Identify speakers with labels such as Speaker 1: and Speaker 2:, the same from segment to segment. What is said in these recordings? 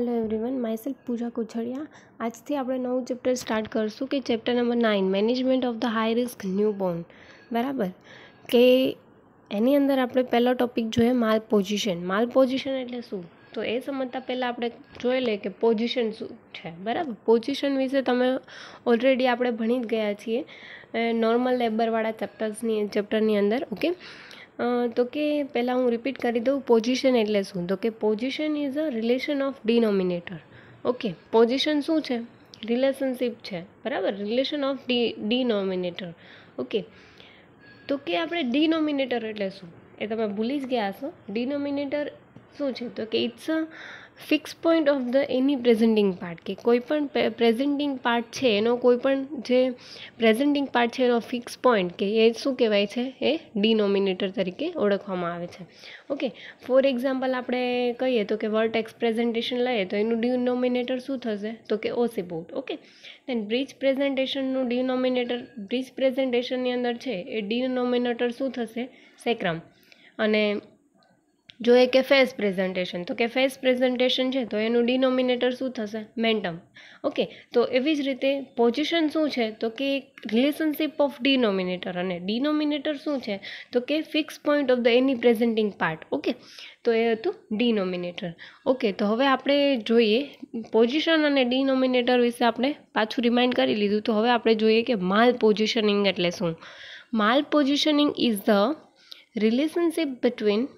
Speaker 1: Hello everyone myself Pooja Kuchhadiya આજથી આપણે નવું ચેપ્ટર સ્ટાર્ટ કરીશું કે chapter number nine management of the high risk newborn બરાબર કે એની અંદર આપણે પહેલો ટોપિક જોઈએ માલ પોઝિશન માલ પોઝિશન એટલે શું તો એ સમજતા પહેલાં આપણે જોઈ લઈએ કે પોઝિશન શું છે બરાબર પોઝિશન વિશે તમે ઓલરેડી આપણે ભણી જ ગયા છીએ નોર્મલ લેબરવાળા ચેપ્ટર્સની ચેપ્ટરની અંદર ઓકે તો કે પહેલાં હું રિપીટ કરી દઉં પોઝિશન એટલે શું તો કે position is a relation of denominator okay position શું છે રિલેશનશિપ છે બરાબર relation of the denominator okay તો કે આપણે ડિનોમિનેટર એટલે શું એ તમે ભૂલી જ ગયા હશો ડિનોમિનેટર શું છે તો કે it's a fix point of the any presenting part કે કોઈપણ પ્રેઝન્ટિંગ પાર્ટ છે એનો કોઈપણ જે પ્રેઝન્ટિંગ પાર્ટ છે એનો ફિક્સ પોઈન્ટ કે એ શું કહેવાય છે એ ડિનોમિનેટર તરીકે ઓળખવામાં આવે છે ઓકે ફોર એક્ઝામ્પલ આપણે કહીએ તો કે વર્ટેક્સ પ્રેઝન્ટેશન લઈએ તો એનું ડિનોમિનેટર શું થશે તો કે occiput okay then breech પ્રેઝન્ટેશનનું ડિનોમિનેટર બ્રિજ પ્રેઝન્ટેશનની અંદર છે એ ડિનોમિનેટર શું થશે સેક્રમ અને જોઈએ કે ફેસ પ્રેઝન્ટેશન તો કે ફેસ પ્રેઝન્ટેશન છે તો એનું ડિનોમિનેટર શું થશે મેન્ટમ ઓકે તો એવી જ રીતે પોઝિશન શું છે તો કે રિલેશનશિપ ઓફ ડિનોમિનેટર અને ડિનોમિનેટર શું છે તો કે fix point of the any presenting part okay તો એ હતું ડિનોમિનેટર ઓકે તો હવે આપણે જોઈએ પોઝિશન અને ડિનોમિનેટર વિશે આપણે પાછું રિમાઇન્ડ કરી લીધું તો હવે આપણે જોઈએ કે માલ પોઝિશનિંગ એટલે શું malpositioning is the relationship between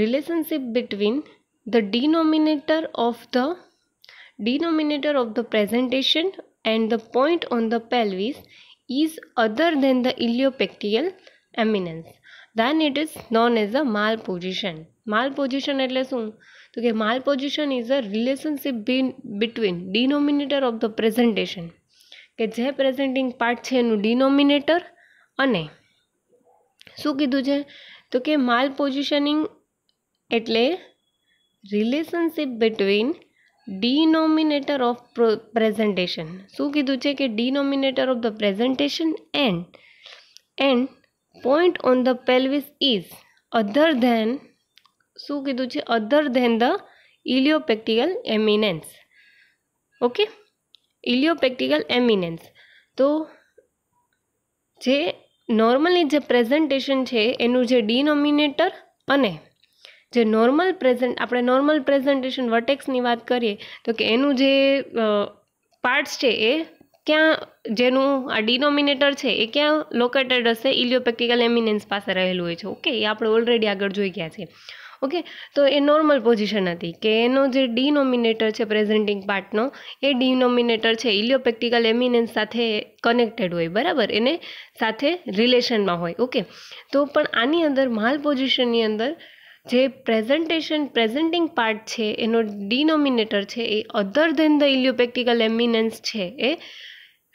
Speaker 1: relationship between the denominator of the denominator of the presentation and the point on the pelvis is other than the iliopectial eminence then it is known as a malposition malposition એટલે શું તો કે malposition is a relationship between denominator of the presentation કે જે પ્રેઝેન્ટિંગ part છે એનું denominator અને શું કીધું છે તો કે માલ પોઝિશનિંગ એટલે relationship between denominator of presentation શું કીધું છે કે denominator of the presentation and and point on the pelvis is other than શું કીધું છે other than the iliopectineal eminence okay iliopectineal eminence તો જે નોર્મલી જે પ્રેઝન્ટેશન છે એનું જે ડિનોમિનેટર અને જે નોર્મલ પ્રેઝન્ટ આપણે નોર્મલ પ્રેઝન્ટેશન વર્ટેક્સની વાત કરીએ તો કે એનું જે પાર્ટ્સ છે એ ક્યાં જેનું આ ડિનોમિનેટર છે એ ક્યાં લોકેટેડ હશે ઇલિયોપેક્ટિકલ એમિનેન્સ પાસે રહેલું હોય છે ઓકે એ આપણે ઓલરેડી આગળ જોઈ ગયા છે ઓકે તો એ નોર્મલ પોઝિશન હતી કે એનો જે ડિનોમિનેટર છે પ્રેઝન્ટિંગ પાર્ટનો એ ડિનોમિનેટર છે ઇલિયોપેક્ટિકલ એમિનેન્સ સાથે કનેક્ટેડ હોય બરાબર એને સાથે રિલેશનમાં હોય ઓકે તો પણ આની અંદર માલ પોઝિશનની અંદર જે પ્રેઝન્ટેશન પ્રેઝન્ટિંગ પાર્ટ છે એનો ડિનોમિનેટર છે એ અધર ધેન ધ ઇલિયોપેક્ટિકલ એમિનન્સ છે એ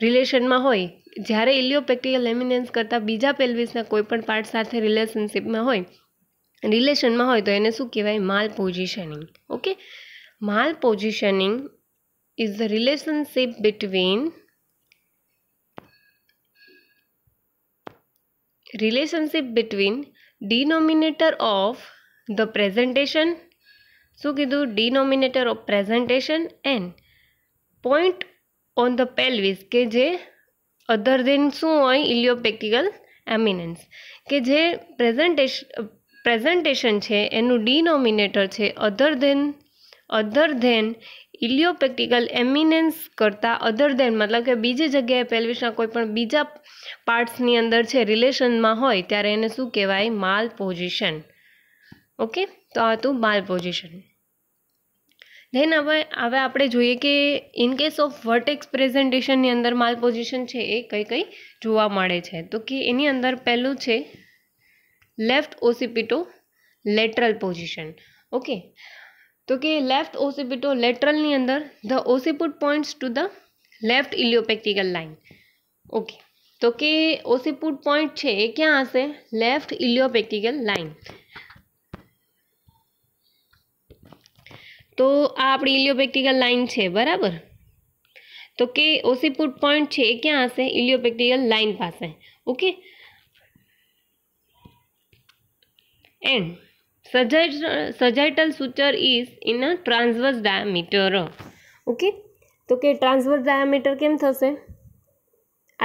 Speaker 1: રિલેશનમાં હોય જ્યારે ઇલિયોપેક્ટિકલ એમિનન્સ કરતાં બીજા પેલ્વિસના પણ પાર્ટ સાથે રિલેશનશિપમાં હોય રિલેશનમાં હોય તો એને શું કહેવાય malpositioning okay malpositioning is the relationship between relationship between denominator of the presentation શું કીધું denominator of presentation and point on the pelvis કે જે અધર ધેન શું હોય ઇલિયોપેક્ટિકલ એમિનન્સ કે જે પ્રેઝન્ટેશન પ્રેઝન્ટેશન છે એનું ડિનોમિનેટર છે અધર ધેન અધર ધેન ઇલિયોપેક્ટિકલ એમિનેન્સ કરતાં અધર ધેન મતલબ કે બીજી જગ્યાએ પેલ્વિસના કોઈ પણ બીજા પાર્ટ્સની અંદર છે રિલેશનમાં હોય ત્યારે એને શું કહેવાય માલ પોઝિશન ઓકે તો આ હતું માલ પોઝિશન ધેન હવે હવે આપણે જોઈએ કે ઇન કેસ ઓફ વર્ટેક્સ પ્રેઝન્ટેશનની અંદર માલ પોઝિશન છે એ કઈ કઈ જોવા મળે છે તો કે એની અંદર પહેલું છે left occipito lateral position okay તો કે લેફ્ટ ઓસિપિટો લેટરલની અંદર the occiput points to the left iliopectineal line okay તો કે ઓસિપુટ પોઈન્ટ છે એ ક્યાં હશે લેફ્ટ ઇલિયોપેક્ટિકલ લાઇન તો આ આપણી ઇલિયોપેક્ટિકલ લાઇન છે બરાબર તો કે ઓસીપુટ પોઈન્ટ છે એ ક્યાં હશે ઇલિયોપેક્ટિકલ લાઇન પાસે okay and sagittal suture is in a transverse diameter okay તો કે ટ્રાન્સવર્સ ડાયામીટર કેમ થશે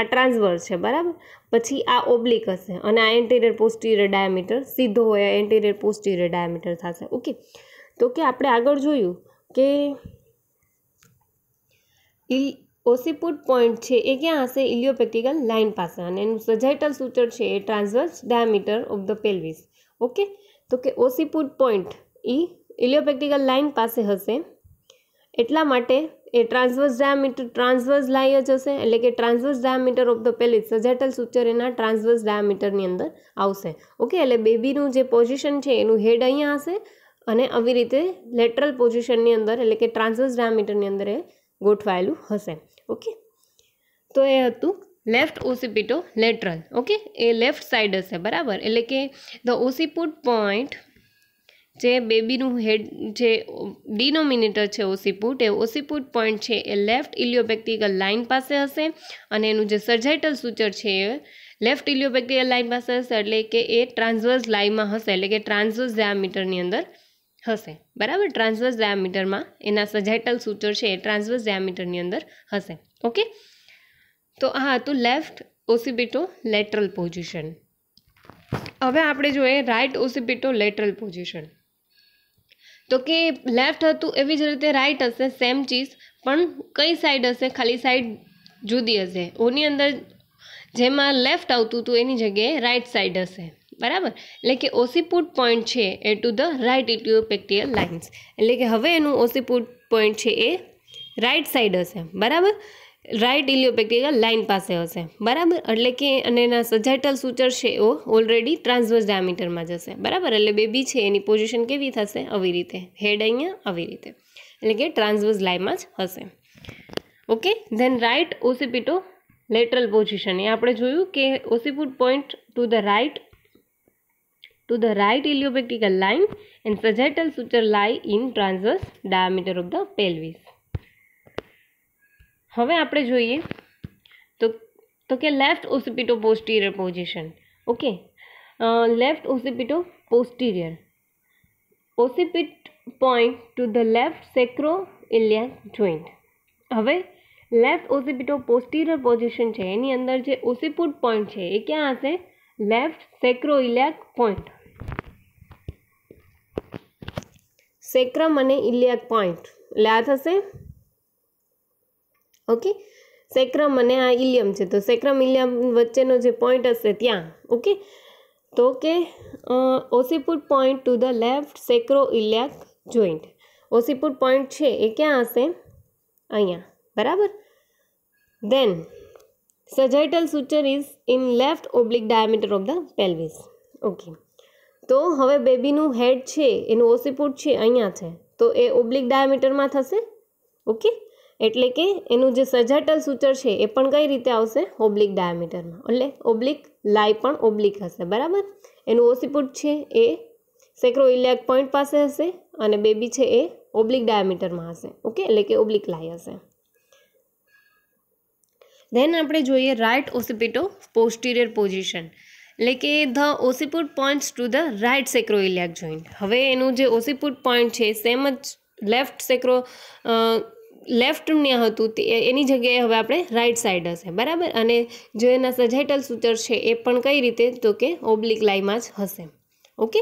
Speaker 1: આ ટ્રાન્સવર્સ છે બરાબર પછી આ ઓબ્લિક હશે અને આ એન્ટીરિયર પોસ્ટિરિયર ડાયામીટર સીધો હોય એન્ટીરિયર પોસ્ટિરિયર ડાયામીટર થશે ઓકે તો કે આપણે આગળ જોયું કે ઇલ ઓસિપુટ પોઈન્ટ છે એ ક્યાં હશે ઇલિયોપેક્ટિકલ લાઇન પાસે અને એનું સજાઇટલ સૂચર છે એ transverse diameter of the pelvis okay તો કે ઓસિપુટ પોઈન્ટ એ ઇલિયોપેક્ટિકલ લાઇન પાસે હશે એટલા માટે એ ટ્રાન્સવર્સ ડાયામીટર ટ્રાન્સવર્સ લાઈ જ હશે એટલે કે transverse diameter of the pelvis sagittal suture એના ટ્રાન્સવર્સ ડાયામીટરની અંદર આવશે ઓકે એટલે બેબીનું જે પોઝિશન છે એનું હેડ અહીંયા હશે અને આવી રીતે લેટરલ પોઝિશનની અંદર એટલે કે ટ્રાન્સવર્સ ડાયામીટરની અંદર એ ગોઠવાયેલું હશે ઓકે તો એ હતું લેફ્ટ ઓસિપિટો લેટરલ ઓકે એ લેફ્ટ સાઈડ હશે બરાબર એટલે કે ધ ઓસિપુટ પોઈન્ટ જે બેબીનું હેડ જે ડિનોમિનેટર છે ઓસિપુટ એ ઓસિપુટ પોઈન્ટ છે એ લેફ્ટ ઇલિયોપેક્ટિકલ લાઇન પાસે હશે અને એનું જે સર્જાઇટલ સૂચર છે એ લેફ્ટ ઇલિયોપેક્ટિકલ લાઇન પાસે હશે એટલે કે એ ટ્રાન્સવર્સ લાઇનમાં હશે એટલે કે ટ્રાન્સવર્સ ડાયામીટરની અંદર હશે બરાબર ટ્રાન્સવર્સ ડાયામીટરમાં એના સજાઇટલ સૂચર છે એ ટ્રાન્સવર્સ ડાયામીટરની અંદર હશે ઓકે તો આ હતું લેફ્ટ ઓસિપિટો લેટરલ પોઝિશન હવે આપણે જોઈએ રાઇટ ઓસિપિટો લેટરલ પોઝિશન તો કે લેફ્ટ હતું એવી જ રીતે રાઇટ હશે સેમ ચીઝ પણ કઈ સાઈડ હશે ખાલી સાઈડ જુદી હશે ઓની અંદર જેમાં લેફ્ટ આવતું હતું એની જગ્યાએ રાઇટ સાઈડ હશે બરાબર એટલે કે ઓસીપુટ પોઈન્ટ છે એ to the right iliopectineal lines એટલે કે હવે એનું ઓસીપુટ પોઈન્ટ છે એ રાઇટ સાઈડ હશે બરાબર રાઇટ ઇલિયોપેક્ટિકલ લાઇન પાસે હશે બરાબર એટલે કે અને એના સજાઇટલ સૂચર છે એઓ ઓલરેડી ટ્રાન્સવર્સ ડાયામીટરમાં જશે બરાબર એટલે બેબી છે એની પોઝિશન કેવી થશે આવી રીતે હેડ અહીંયા આવી રીતે એટલે કે ટ્રાન્સવર્સ લાઇનમાં જ હશે okay then right occipito lateral position એ આપણે જોયું કે occiput point to the right to the right ileopectical line and sagittal suture lie in transverse diameter of the pelvis. હવે આપણે જોઈએ તો તો કે left occipito posterior position okay left occipito posterior occiput point to the left sacroiliac joint હવે left occipito posterior position છે એની અંદર જે ઓસિપુટ પોઈન્ટ છે એ ક્યાં હશે લેફ્ટ સેક્રો ઇલિયાક પોઈન્ટ સેક્રમ અને ઇલિયાક પોઈન્ટ એટલે આ થશે ઓકે સેક્રમ અને આ ઇલિયમ છે તો સેક્રમ ઇલિયમ વચ્ચેનો જે પોઈન્ટ હશે ત્યાં ઓકે તો કે occiput point to the left sacroiliac joint occiput point છે એ ક્યાં હશે અહીંયા બરાબર then sagittal suture is in left oblique diameter of the pelvis okay તો હવે બેબીનું હેડ છે એનું ઓસીપુટ છે અહીંયા છે તો એ ઓબ્લિક ડાયામીટરમાં થશે ઓકે એટલે કે એનું જે સજાટલ સૂચર છે એ પણ કઈ રીતે આવશે ઓબ્લિક ડાયામીટરમાં એટલે ઓબ્લિક લાઈ પણ ઓબ્લિક હશે બરાબર એનું ઓસીપુટ છે એ સેક્રો ઇલેક પોઈન્ટ પાસે હશે અને બેબી છે એ ઓબ્લિક ડાયામીટરમાં હશે ઓકે એટલે કે ઓબ્લિક લાઈ હશે ધેન આપણે જોઈએ રાઇટ ઓસિપિટો પોસ્ટિરિયર પોઝિશન એટલે કે the occiput points to the right sacro sacroiliac joint હવે એનું જે ઓસીપુટ પોઈન્ટ છે સેમ જ લેફ્ટ સેક્રો લેફ્ટ ત્યાં હતું તે એની જગ્યાએ હવે આપણે રાઇટ સાઈડ હશે બરાબર અને જે એના સજાઇટલ સૂચર છે એ પણ કઈ રીતે તો કે ઓબ્લિક લાઈમાં જ હશે ઓકે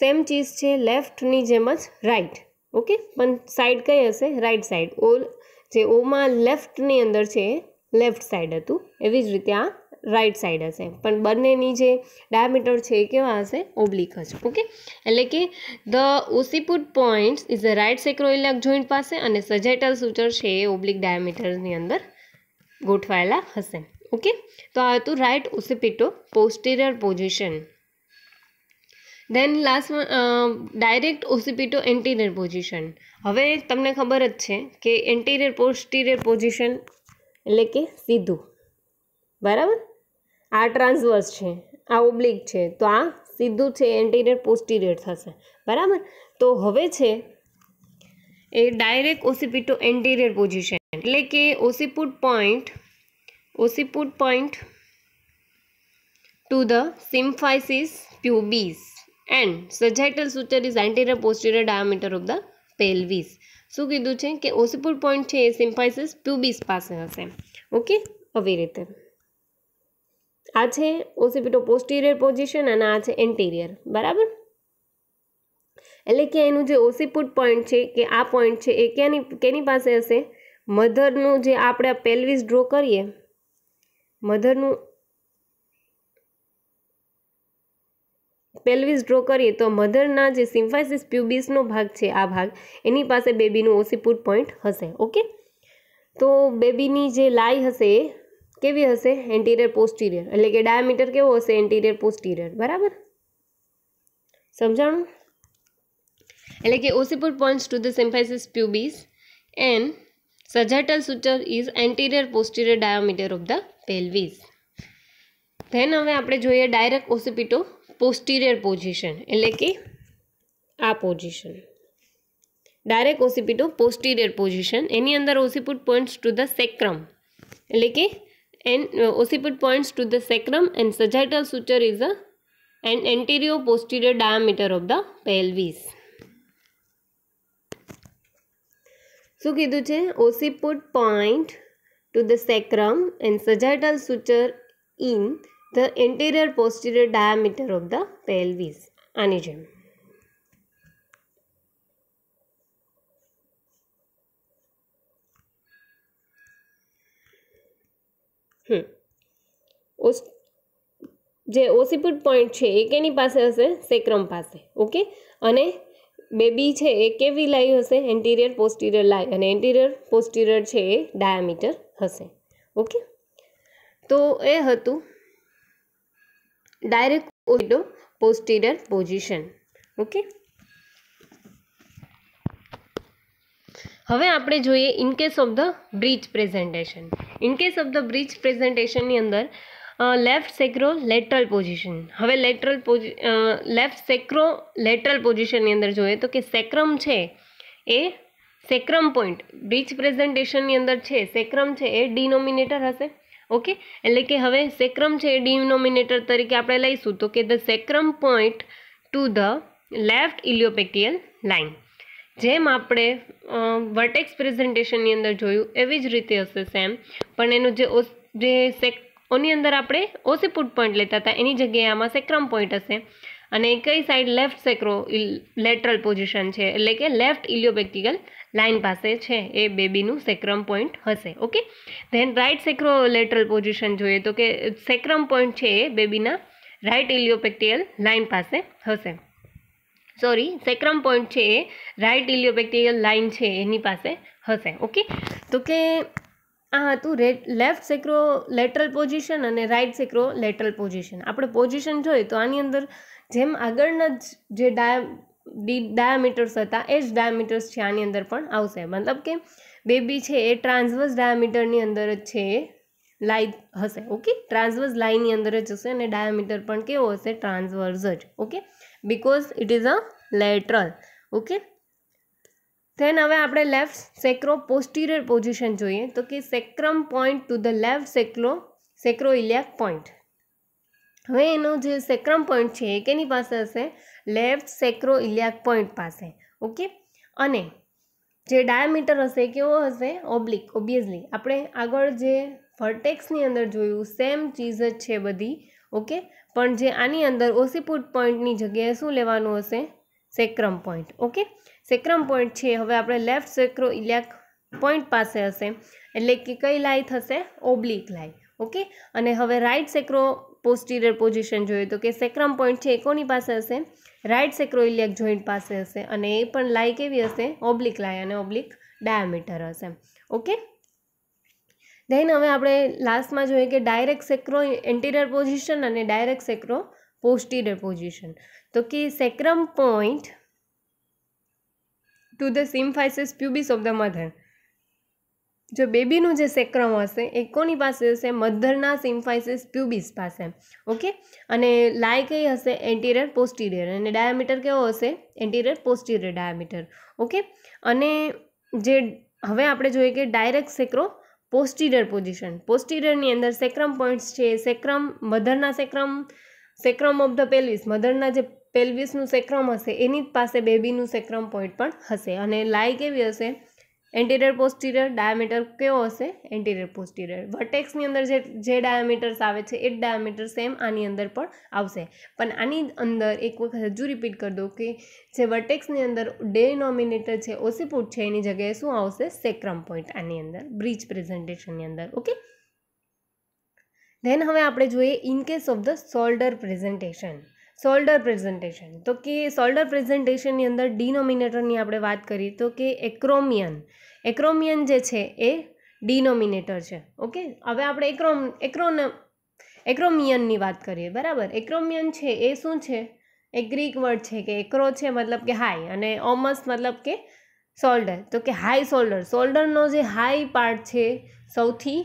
Speaker 1: સેમ ચીઝ છે લેફ્ટની જેમ જ રાઇટ ઓકે પણ સાઈડ કઈ હશે રાઇટ સાઈડ ઓ જે ઓમાં લેફ્ટની અંદર છે એ લેફ્ટ સાઈડ હતું એવી જ રીતે આ રાઈટ સાઈડ હશે પણ બંનેની જે ડાયામીટર છે એ કેવા હશે ઓબ્લિક હશે ઓકે એટલે કે the occiput points is a right sacroiliac joint પાસે અને સજેટલ સૂચર છે એ ઓબ્લિક ડાયામીટરની અંદર ગોઠવાયેલા હશે ઓકે તો આ હતું રાઇટ ઓસીપીટો પોસ્ટિરિયર પોઝિશન દેન લાસ્ટમાં ડાયરેક્ટ ઓસીપીટો એન્ટિરિયર પોઝિશન હવે તમને ખબર જ છે કે એન્ટિરિયર પોસ્ટિરિયર પોઝિશન એટલે કે સીધું બરાબર આ ટ્રાન્સવર્સ છે આ ઓબ્લિક છે તો આ સીધું છે એન્ટિરિયર પોસ્ટિરિયર થશે બરાબર તો હવે છે એ ડાયરેક્ટ ઓસિપિટો એન્ટિરિયર પોઝિશન એટલે કે occiput point occiput point to the symphysis pubis and sagittal suture is anterior posterior diameter of the pelvis શું કીધું છે કે ઓસિપુટ પોઈન્ટ છે એ સિમ્ફાઇસિસ પ્યુબીસ પાસે હશે ઓકે આવી રીતે આ છે ઓસિપિટો પોસ્ટિરિયર પોઝિશન અને આ છે એન્ટિરિયર બરાબર એટલે કે એનું જે ઓસિપુટ પોઈન્ટ છે કે આ પોઈન્ટ છે એ ક્યાંની કેની પાસે હશે મધરનું જે આપણે પેલ્વિસ ડ્રો કરીએ મધરનું પેલ્વિસ ડ્રો કરીએ તો મધરના જે સિમ્ફાઇસિસ પ્યુબિસનો ભાગ છે આ ભાગ એની પાસે બેબીનું ઓસિપુટ પોઈન્ટ હશે ઓકે તો બેબીની જે લાઈ હશે કેવી હશે એન્ટિરિયર પોસ્ટરિયર એટલે કે ડાયામીટર કેવો હશે એન્ટિરિયર પોસ્ટરિયર બરાબર સમજાણ એટલે કે occiput points to the symphysis pubis and sagittal suture is anterior posterior diameter of the pelvis then હવે આપણે જોઈએ ડાયરેક્ટ ઓસિપિટો પોસ્ટરિયર પોઝિશન એટલે કે આ position direct occipito posterior position એની અંદર occiput points to the sacrum એટલે કે and uh, points to the sacrum and sagittal suture is a an anterior posterior diameter of the pelvis so kidu che point to the sacrum and sagittal suture in the anterior posterior diameter of the pelvis ani હમ જે ઓસીપુટ point છે એ કેની પાસે હશે સેક્રમ પાસે okay અને baby છે એ કેવી લાઈ હશે એન્ટિરિયર પોસ્ટિરિયર લાઈ અને એન્ટિરિયર પોસ્ટિરિયર છે એ ડાયામીટર હશે ઓકે તો એ હતું ડાયરેક્ટ ઓડિટો પોસ્ટિરિયર પોઝિશન ઓકે હવે આપણે જોઈએ in case of the breech presentation in case of the breech પ્રેઝન્ટેશનની અંદર લેફ્ટ સેક્રો લેટરલ પોઝિશન હવે lateral position left sacro lateral પોઝિશનની અંદર જોઈએ તો કે સેક્રમ છે એ સેક્રમ પોઈન્ટ બ્રિજ પ્રેઝન્ટેશનની અંદર છે સેક્રમ છે એ ડિનોમિનેટર હશે ઓકે એટલે કે હવે સેક્રમ છે એ ડિનોમિનેટર તરીકે આપણે લઈશું તો કે the sacrum point to the left iliopectineal line જેમ આપણે વર્ટેક્સ પ્રેઝન્ટેશનની અંદર જોયું એવી જ રીતે હશે સેમ પણ એનું જે જે સેક ઓની અંદર આપણે ઓસીપુટ પોઈન્ટ લેતા હતા એની જગ્યાએ આમાં સેક્રમ પોઈન્ટ હશે અને કઈ side left sacro lateral position છે એટલે કે લેફ્ટ ઇલિયોબેક્ટિકલ લાઇન પાસે છે એ બેબીનું સેક્રમ પોઈન્ટ હશે okay then right sacro lateral position જોઈએ તો કે સેક્રમ પોઈન્ટ છે એ બેબીના રાઇટ ઇલિયોપેક્ટિયલ લાઇન પાસે હશે સોરી સેક્રમ પોઈન્ટ છે એ રાઇટ ઇલિયોપેક્ટિયલ લાઇન છે એની પાસે હશે ઓકે તો કે આ હતું right left sacro lateral position અને રાઇટ સેક્રો લેટરલ પોઝિશન આપણે પોઝિશન જોઈએ તો આની અંદર જેમ આગળના જ જે ડાયા ડાયામીટર્સ હતા એ જ ડાયામીટર્સ છે આની અંદર પણ આવશે મતલબ કે બેબી છે એ ટ્રાન્સવર્સ ડાયામીટરની અંદર જ છે લાઈ હશે ઓકે ટ્રાન્સવર્સ લાઇનની અંદર જ હશે અને ડાયામીટર પણ કેવો હશે ટ્રાન્સવર્સ જ okay because it is a lateral okay then हमें आप लेफ्ट सेक्रो पोस्टीरियर पोजिशन जो है तो कि sacrum point to the left sacro sacroiliac point हमें जो सेक्रम पॉइंट है के पास हे लेफ्ट सेक्रो इलेक पॉइंट पास ओके अने जो डायमीटर हे केव हे ओब्लिक ओब्विस्ली आप आगे फर्टेक्स अंदर जुं सेम चीज है बधी ओके પણ જે આની અંદર ઓસીપુટ પોઈન્ટની જગ્યાએ શું લેવાનું હશે sacrum point okay sacrum point છે હવે આપણે લેફ્ટ સેક્રો ઇલેક પોઈન્ટ પાસે હશે એટલે કે કઈ લાઈ થશે ઓબ્લિક લાઈ ઓકે અને હવે રાઇટ સેક્રો પોસ્ટિરિયર પોઝિશન જોઈએ તો કે સેક્રમ પોઈન્ટ છે એ કોની પાસે હશે રાઇટ સેક્રો ઇલેક જોઈન્ટ પાસે હશે અને એ પણ લાઈ કેવી હશે ઓબ્લિક લાઈ અને ઓબ્લિક ડાયામીટર હશે ઓકે ધેન હવે આપણે લાસ્ટમાં જોઈએ કે ડાયરેક્ટ સેક્રો એન્ટિરિયર પોઝિશન અને ડાયરેક્ટ સેક્રો પોસ્ટિરિયર પોઝિશન તો કે sacrum point to the symphysis pubis of the mother જો બેબીનું જે સેક્રમ હશે એ કોની પાસે હશે મધરના સિમ્ફાઇસિસ પ્યુબિસ પાસે ઓકે અને લાય કઈ હશે એન્ટિરિયર પોસ્ટિરિયર અને ડાયામીટર કેવો હશે એન્ટિરિયર પોસ્ટિરિયર ડાયામીટર ઓકે અને જે હવે આપણે જોઈએ કે ડાયરેક્ટ સેક્રો પોસ્ટિડર પોઝિશન પોસ્ટિડરની અંદર સેક્રમ પોઈન્ટ્સ છે સેક્રમ મધરના સેક્રમ સેક્રમ ઓફ ધ પેલ્વિસ મધરના જે પેલ્વિસનું સેક્રમ હશે એની પાસે બેબીનું સેક્રમ પોઈન્ટ પણ હશે અને લાય કેવી હશે એન્ટિરિયર પોસ્ટિરિયર ડાયામીટર કેવો હશે એન્ટિરિયર પોસ્ટિરિયર વર્ટેક્સની અંદર જે જે ડાયામીટર્સ આવે છે એ ડાયામીટર સેમ આની અંદર પણ આવશે પણ આની અંદર એક વખત હજુ રિપીટ કરી દઉં કે જે વર્ટેક્સની અંદર ડેનોમિનેટર છે ઓસીપુટ છે એની જગ્યાએ શું આવશે સેક્રમ પોઈન્ટ આની અંદર બ્રિજ પ્રેઝન્ટેશનની અંદર ઓકે ધેન હવે આપણે જોઈએ in case of the shoulder presentation shoulder presentation તો કે સોલ્ડર પ્રેઝન્ટેશનની અંદર ડિનોમિનેટરની આપણે વાત કરીએ તો કે એક્રોમિયન એક્રોમિયન જે છે એ ડિનોમિનેટર છે ઓકે હવે આપણે એક્રોમ એક્રોન એક્રોમિયનની વાત કરીએ બરાબર એક્રોમિયન છે એ શું છે એ ગ્રીક વર્ડ છે કે એક્રો છે મતલબ કે હાઈ અને ઓમસ મતલબ કે સોલ્ડર તો કે હાઈ સોલ્ડર સોલ્ડરનો જે હાઈ પાર્ટ છે સૌથી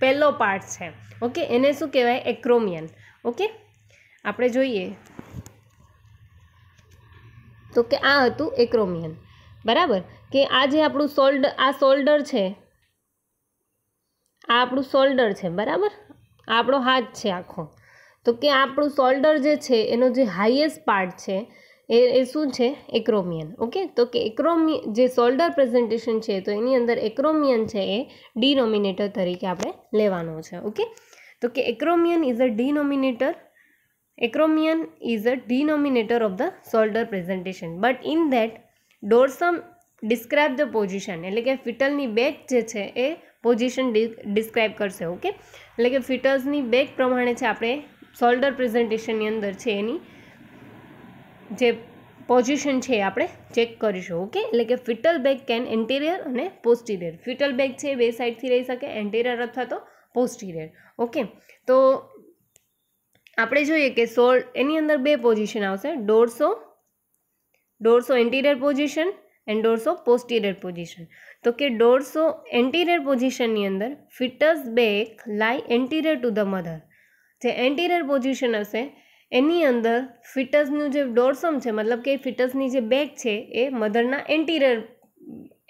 Speaker 1: પહેલો પાર્ટ છે ઓકે એને શું કહેવાય એક્રોમિયન ઓકે આપણે જોઈએ તો કે આ હતું એક્રોમિયન બરાબર કે આ જે આપણું સોલ્ડ આ સોલ્ડર છે આ આપણું સોલ્ડર છે બરાબર આ આપણો હાથ છે આખો તો કે આપણું સોલ્ડર જે છે એનો જે હાઈએસ્ટ પાર્ટ છે એ એ શું છે એક્રોમિયન ઓકે તો કે એક્રોમી જે સોલ્ડર પ્રેઝન્ટેશન છે તો એની અંદર એક્રોમિયન છે એ ડિનોમિનેટર તરીકે આપણે લેવાનો છે ઓકે તો કે acromion is a denominator Acromion is a denominator of the shoulder presentation. But in that dorsum describe the position એટલે કે ફિટલની બેક જે છે એ પોઝિશન ડિસ્ક્રાઇબ કરશે ઓકે એટલે કે ફિટલ્સની બેક પ્રમાણે છે આપણે શોલ્ડર પ્રેઝન્ટેશનની અંદર છે એની જે પોઝિશન છે આપણે ચેક કરીશું ઓકે એટલે કે ફિટલ બેગ કેન એન્ટેરિયર અને પોસ્ટિરિયર ફિટલ બેગ છે બે સાઇડથી રહી શકે એન્ટિરિયર અથવા તો પોસ્ટિરિયર ઓકે તો આપણે જોઈએ કે સોળ એની અંદર બે પોઝિશન આવશે દોઢસો દોઢસો એન્ટીરિયર પોઝિશન એન્ડ દોઢસો પોસ્ટિરિયર પોઝિશન તો કે દોઢસો એન્ટીરિયર પોઝિશનની અંદર ફિટસ back lie anterior to the mother જે એન્ટીરિયર પોઝિશન હશે એની અંદર ફિટસનું જે ડોરસમ છે મતલબ કે ફિટસની જે બેક છે એ મધરના એન્ટીરિયર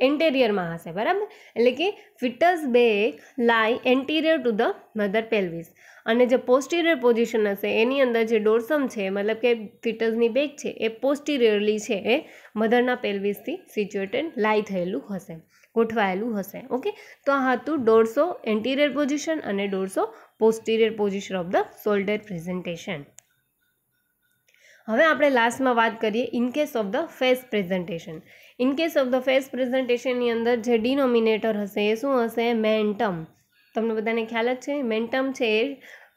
Speaker 1: એન્ટેરિયરમાં હશે બરાબર એટલે કે fetus back lie anterior to the mother pelvis અને જે પોસ્ટિરિયર પોઝિશન હશે એની અંદર જે ડોર્સમ છે મતલબ કે ફિટસની બેક છે એ પોસ્ટિરિયરલી છે એ મધરના પેલ્વિસથી સિચ્યુએટેડ લાઈ થયેલું હશે ગોઠવાયેલું હશે ઓકે તો આ હતું ડોરસો એન્ટિરિયર પોઝિશન અને dorso posterior position of the shoulder presentation હવે આપણે લાસ્ટમાં વાત કરીએ in case of the face presentation in case of the face પ્રેઝન્ટેશનની અંદર જે ડિનોમિનેટર હશે એ શું હશે મેન્ટમ તમને બધાને ખ્યાલ જ છે મેન્ટમ છે એ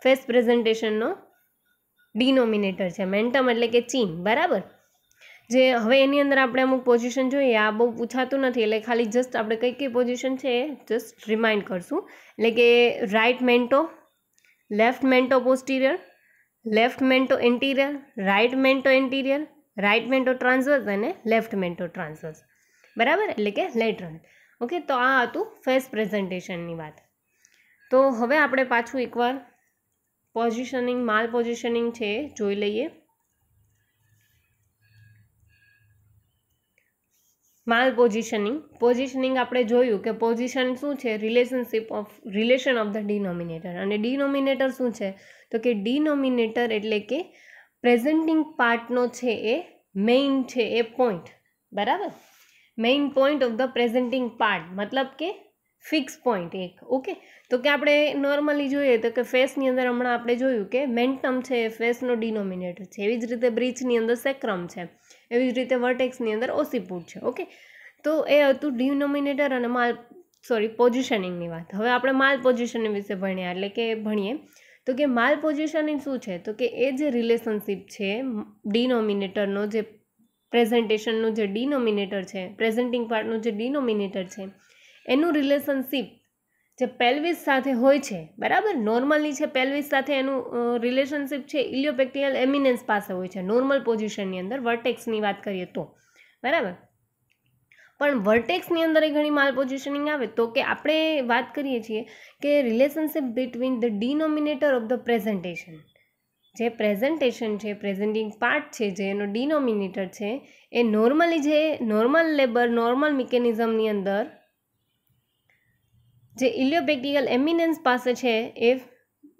Speaker 1: ફેસ પ્રેઝન્ટેશનનો ડિનોમિનેટર છે મેન્ટમ એટલે કે ચીન બરાબર જે હવે એની અંદર આપણે અમુક પોઝિશન જોઈએ આ બહુ પૂછાતું નથી એટલે ખાલી જસ્ટ આપણે કઈ કઈ પોઝિશન છે એ જસ્ટ રિમાઇન્ડ કરશું એટલે કે right mento left mento posterior left mento interior right mento interior right mento transverse અને લેફ્ટ મેન્ટો ટ્રાન્સવર્સ બરાબર એટલે કે લેટરલ ઓકે તો આ હતું ફેસ પ્રેઝન્ટેશનની વાત તો હવે આપણે પાછું એકવાર પોઝિશનિંગ માલ પોઝિશનિંગ છે જોઈ લઈએ માલ પોઝિશનિંગ પોઝિશનિંગ આપણે જોયું કે પોઝિશન શું છે relationship of relation of the denominator અને ડિનોમિનેટર શું છે તો કે ડિનોમિનેટર એટલે કે પ્રેઝન્ટિંગ પાર્ટનો છે એ મેઇન છે એ પોઈન્ટ બરાબર main point of the presenting part મતલબ કે ફિક્સ પોઈન્ટ એક ઓકે તો કે આપણે નોર્મલી જોઈએ તો કે ફેસની અંદર હમણાં આપણે જોયું કે મેન્ટમ છે એ ફેસનો ડિનોમિનેટર છે એવી જ રીતે બ્રિજની અંદર સેક્રમ છે એવી જ રીતે વર્ટેક્સની અંદર ઓસીપુટ છે ઓકે તો એ હતું ડિનોમિનેટર અને માલ સોરી પોઝિશનિંગની વાત હવે આપણે માલ પોઝિશન વિશે ભણ્યા એટલે કે ભણીએ તો કે માલ પોઝિશનિંગ શું છે તો કે એ જે રિલેશનશિપ છે ડિનોમિનેટરનો જે પ્રેઝન્ટેશનનું જે ડિનોમિનેટર છે પ્રેઝન્ટિંગ પાર્ટનું જે ડિનોમિનેટર છે એનું રિલેશનશીપ જે પેલ્વિસ સાથે હોય છે બરાબર નોર્મલની છે પેલ્વિસ સાથે એનું રિલેશનશિપ છે ઇલિયોપેક્ટિયલ એમિનેન્સ પાસે હોય છે નોર્મલ પોઝિશનની અંદર વર્ટેક્સની વાત કરીએ તો બરાબર પણ વર્ટેક્સની અંદર એ ઘણી માલ પોઝિશનિંગ આવે તો કે આપણે વાત કરીએ છીએ કે relationship between the denominator of the presentation જે પ્રેઝન્ટેશન છે પ્રેઝન્ટિંગ પાર્ટ છે જે એનો ડિનોમિનેટર છે એ નોર્મલી જે નોર્મલ લેબર નોર્મલ મિકેનિઝમની અંદર જે ઇલિયોપેક્ટિકલ એમિનન્સ પાસે છે એ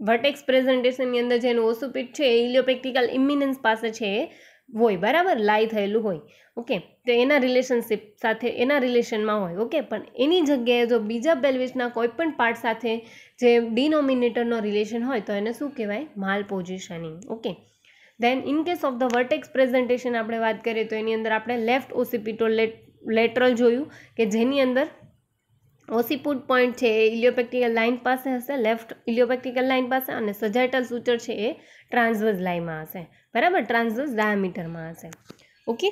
Speaker 1: વર્ટેક્સ પ્રેઝન્ટેશનની અંદર જેનું ઓસુપીટ છે એ ઇલિયોપેક્ટિકલ ઇમિનન્સ પાસે છે હોય બરાબર લાઈ થયેલું હોય ઓકે તો એના રિલેશનશિપ સાથે એના રિલેશનમાં હોય ઓકે પણ એની જગ્યાએ જો બીજા પેલ્વિસના કોઈ પણ પાર્ટ સાથે જે ડિનોમિનેટરનો રિલેશન હોય તો એને શું કહેવાય malpositioning okay then in case of the vertex presentation આપણે વાત કરીએ તો એની અંદર આપણે લેફ્ટ ઓસિપિટો લેટરલ જોયું કે જેની અંદર ઓસીપુટ પોઈન્ટ છે એ ઇલિયોપેક્ટિકલ લાઇન પાસે હશે લેફ્ટ ઇલિયોપેક્ટિકલ લાઇન પાસે અને સજાઇટલ સૂચર છે એ ટ્રાન્સવર્સ લાઇનમાં હશે બરાબર ટ્રાન્સવર્સ ડાયામીટરમાં હશે ઓકે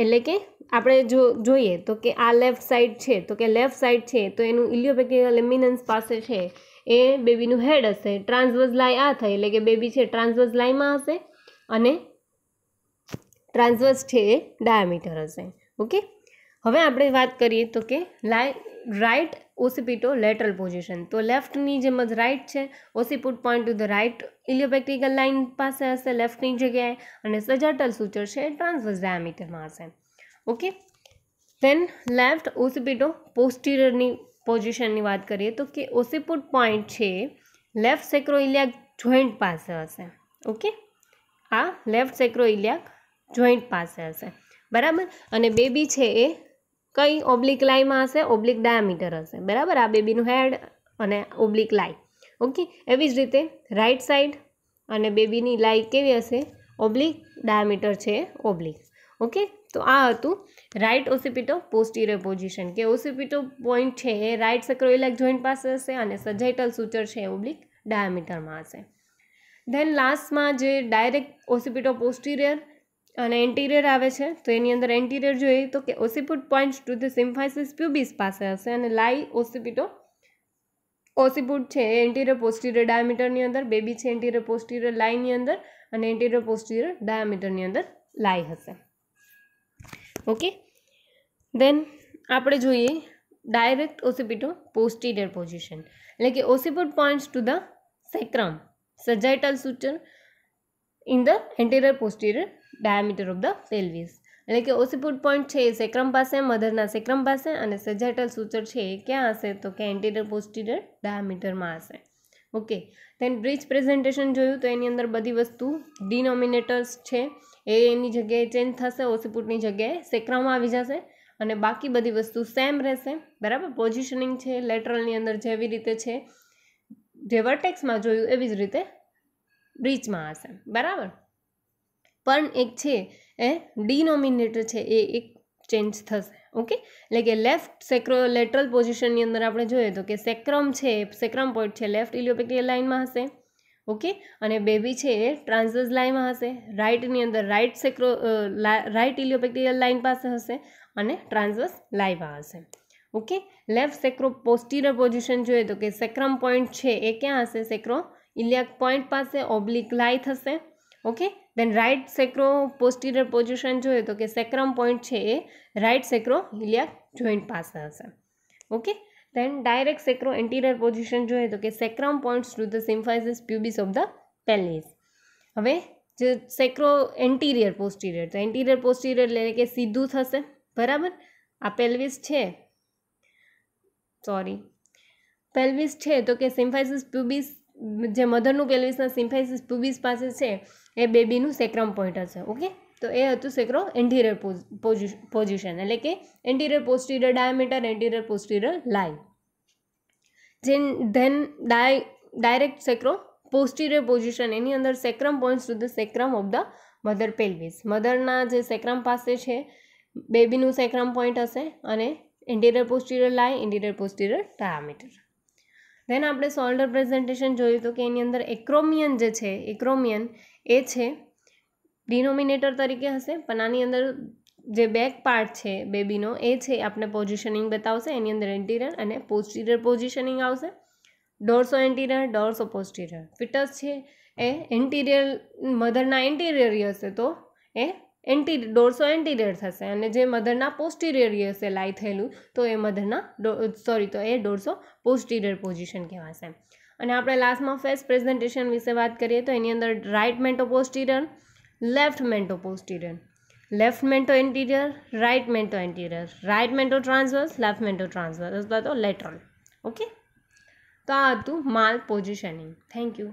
Speaker 1: એટલે કે આપણે જો જોઈએ તો કે આ લેફ્ટ સાઇડ છે તો કે લેફ્ટ સાઇડ છે તો એનું ઇલિયોપેક્ટિકલ એમિનન્સ પાસે છે એ બેબીનું હેડ હશે ટ્રાન્સવર્સ લાઇ આ થાય એટલે કે બેબી છે ટ્રાન્સવર્સ લાઇનમાં હશે અને ટ્રાન્સવર્સ છે એ ડાયામીટર હશે ઓકે હવે આપણે વાત કરીએ તો કે લાઈ રાઇટ ઓસિપિટો લેટરલ પોઝિશન તો લેફ્ટની જેમ જ રાઇટ છે occiput point to the right iliopectineal line પાસે હશે લેફ્ટની જગ્યાએ અને સજાટલ સૂચર છે ટ્રાન્સવર્સ ડાયામીટરમાં હશે ઓકે ધેન લેફ્ટ ઓસિપિટો પોસ્ટિરિયરની પોઝિશનની વાત કરીએ તો કે ઓસિપુટ પોઈન્ટ છે લેફ્ટ સેક્રોઇલિયાક જોઈન્ટ પાસે હશે ઓકે આ લેફ્ટ સેક્રોઇલિયાક જોઈન્ટ પાસે હશે બરાબર અને બેબી છે એ કઈ ઓબ્લિક લાઈમાં હશે ઓબ્લિક ડાયામીટર હશે બરાબર આ બેબીનું હેડ અને ઓબ્લિક લાઈ ઓકે એવી જ રીતે રાઈટ સાઈડ અને બેબીની લાઈ કેવી હશે ઓબ્લિક ડાયામીટર છે ઓબ્લિક ઓકે તો આ હતું રાઇટ ઓસિપિટો પોસ્ટિરિયર પોઝિશન કે ઓસિપિટો પોઈન્ટ છે એ રાઇટ સક્રોઇલેક જોઈન્ટ પાસે હશે અને સજાઇટલ સૂચર છે ઓબ્લિક ડાયામીટરમાં હશે ધેન લાસ્ટમાં જે ડાયરેક્ટ ઓસિપિટો પોસ્ટિરિયર અને એન્ટિરિયર આવે છે તો એની અંદર એન્ટિરિયર જોઈએ તો કે occiput point to the symphysis pubis પાસે હશે અને લાઈ ઓસિપિટો ઓસિપુટ છે એન્ટિરિયર પોસ્ટિરિયર ડાયામીટરની અંદર બેબી છે એન્ટિરિયર પોસ્ટિરિયર લાઈની અંદર અને એન્ટિરિયર પોસ્ટિરિયર ડાયામીટરની અંદર લાઈ હશે ઓકે દેન આપણે જોઈએ ડાયરેક્ટ ઓસિપિટો પોસ્ટિરિયર પોઝિશન એટલે કે occiput points to the sacrum sagittal suture in the anterior posterior diameter of the pelvis એટલે કે ઓસીપુટ પોઈન્ટ છે એ સેક્રમ પાસે મધરના સેક્રમ પાસે અને સેજેટલ સૂચર છે એ ક્યાં હશે તો કે એન્ટીરિયર પોસ્ટિરિયર ડાયામીટરમાં હશે ઓકે તેન બ્રિજ પ્રેઝન્ટેશન જોયું તો એની અંદર બધી વસ્તુ ડિનોમિનેટર્સ છે એ એની જગ્યાએ ચેન્જ થશે ઓસીપુટની જગ્યાએ સેક્રમ આવી જશે અને બાકી બધી વસ્તુ સેમ રહેશે બરાબર પોઝિશનિંગ છે લેટરલની અંદર જેવી રીતે છે જે વર્ટેક્સમાં જોયું એવી જ રીતે બ્રિજમાં હશે બરાબર પણ એક છે એ ડિનોમિનેટર છે એ એક ચેન્જ થશે ઓકે એટલે કે લેફ્ટ સેક્રો લેટરલ પોઝિશનની અંદર આપણે જોઈએ તો કે સેક્રમ છે સેક્રમ પોઈન્ટ છે લેફ્ટ ઇલિયોપેક્ટિયલ લાઇનમાં હશે ઓકે અને બેબી છે એ ટ્રાન્સર્સ લાઇનમાં હશે રાઇટની અંદર right sacro right iliopectineal line પાસે હશે અને ટ્રાન્સર્સ લાઇવા હશે okay left sacro posterior position જોઈએ તો કે સેક્રમ પોઈન્ટ છે એ ક્યાં હશે સેક્રો ઇલિયાક પોઈન્ટ પાસે ઓબ્લિક લાઈ થશે okay then right sacro posterior position જોઈએ તો કે સેક્રમ પોઈન્ટ છે એ રાઇટ સેક્રો હિલિયા જોઈન્ટ પાસે હશે okay then direct sacro anterior position જોઈએ તો કે sacrum points to the symphysis pubis of the pelvis હવે જે સેક્રો એન્ટિરિયર પોસ્ટિરિયર તો એન્ટિરિયર પોસ્ટિરિયર લઈને કે સીધું થશે બરાબર આ પેલ્વિસ છે સોરી પેલ્વિસ છે તો કે સિમ્ફાઇસિસ પ્યુબિસ જે મધરનું પેલ્વિસના સિમ્ફાઇસિસ પ્યુબિસ પાસે છે એ બેબીનું સેક્રમ પોઈન્ટ હશે ઓકે તો એ હતું સેક્રો એન્ટીરિયર પોઝિશન એટલે કે anterior posterior diameter anterior posterior line જેન ધેન ડાય ડાયરેક્ટ સેક્રો પોસ્ટિરિયર પોઝિશન એની અંદર sacrum points to the sacrum of the mother pelvis મધરના જે સેક્રમ પાસે છે બેબીનું સેક્રમ પોઈન્ટ હશે અને interior posterior line interior posterior diameter then આપણે સોલ્ડર રિપ્રેઝન્ટેશન જોયું તો કે એની અંદર એક્રોમિયન જે છે એક્રોમિયન એ છે ડિનોમિનેટર તરીકે હશે પણ આની અંદર જે બેક પાર્ટ છે બેબીનો એ છે આપણે પોઝિશનિંગ બતાવશે એની અંદર એન્ટિરિયર અને પોસ્ટિરિયર પોઝિશનિંગ આવશે ડોર્સો એન્ટીરિયર ડોરસો પોસ્ટિરિયર ફિટસ છે એ એન્ટીરિયર મધરના એન્ટીરિયર હશે તો એ એન્ટી ડોર્સો એન્ટીરિયર થશે અને જે મધરના પોસ્ટિરિયર હશે લાઈ થયેલું તો એ મધરના સોરી તો એ ડોર્સો પોસ્ટિરિયર પોઝિશન કહેવાશે અને આપણે લાસ્ટમાં ફેસ પ્રેઝન્ટેશન વિશે વાત કરીએ તો એની અંદર right mento posterior left mento posterior left mento interior right mento interior right mento transverse left mento transverse અથવા તો લેટરલ ઓકે તો આ હતું માલ પોઝિશનિંગ થેન્ક યુ